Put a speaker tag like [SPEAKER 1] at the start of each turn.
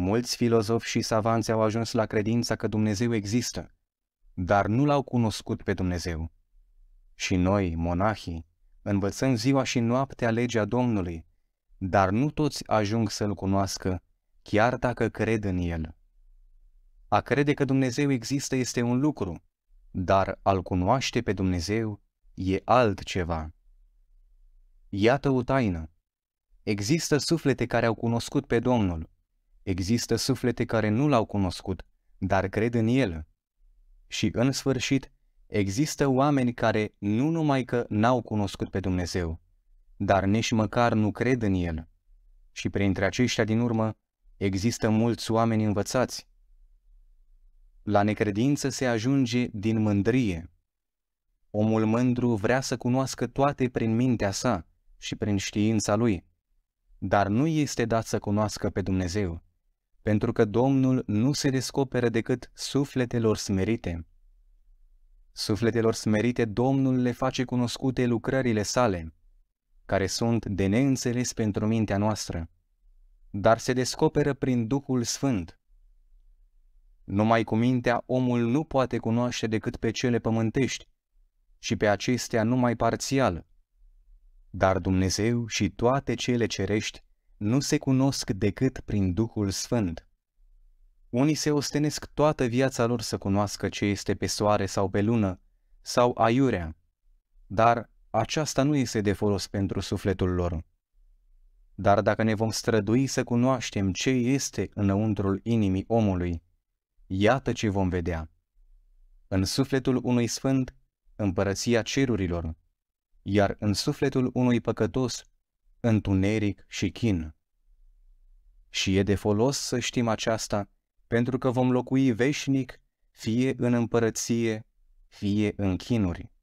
[SPEAKER 1] Mulți filozofi și savanți au ajuns la credința că Dumnezeu există, dar nu l-au cunoscut pe Dumnezeu. Și noi, monahii, învățăm ziua și noaptea legea Domnului, dar nu toți ajung să-L cunoască, chiar dacă cred în El. A crede că Dumnezeu există este un lucru, dar al cunoaște pe Dumnezeu e altceva. Iată o taină. Există suflete care au cunoscut pe Domnul, Există suflete care nu l-au cunoscut, dar cred în el. Și în sfârșit, există oameni care nu numai că n-au cunoscut pe Dumnezeu, dar nici măcar nu cred în el. Și printre aceștia din urmă, există mulți oameni învățați. La necredință se ajunge din mândrie. Omul mândru vrea să cunoască toate prin mintea sa și prin știința lui, dar nu este dat să cunoască pe Dumnezeu pentru că Domnul nu se descoperă decât sufletelor smerite. Sufletelor smerite Domnul le face cunoscute lucrările sale, care sunt de neînțeles pentru mintea noastră, dar se descoperă prin Duhul Sfânt. Numai cu mintea omul nu poate cunoaște decât pe cele pământești și pe acestea numai parțial, dar Dumnezeu și toate cele cerești nu se cunosc decât prin Duhul Sfânt. Unii se ostenesc toată viața lor să cunoască ce este pe soare sau pe lună, sau aiurea, dar aceasta nu este de folos pentru sufletul lor. Dar dacă ne vom strădui să cunoaștem ce este înăuntrul inimii omului, iată ce vom vedea. În sufletul unui sfânt, împărăția cerurilor, iar în sufletul unui păcătos, întuneric și chin. Și e de folos să știm aceasta, pentru că vom locui veșnic, fie în împărăție, fie în chinuri.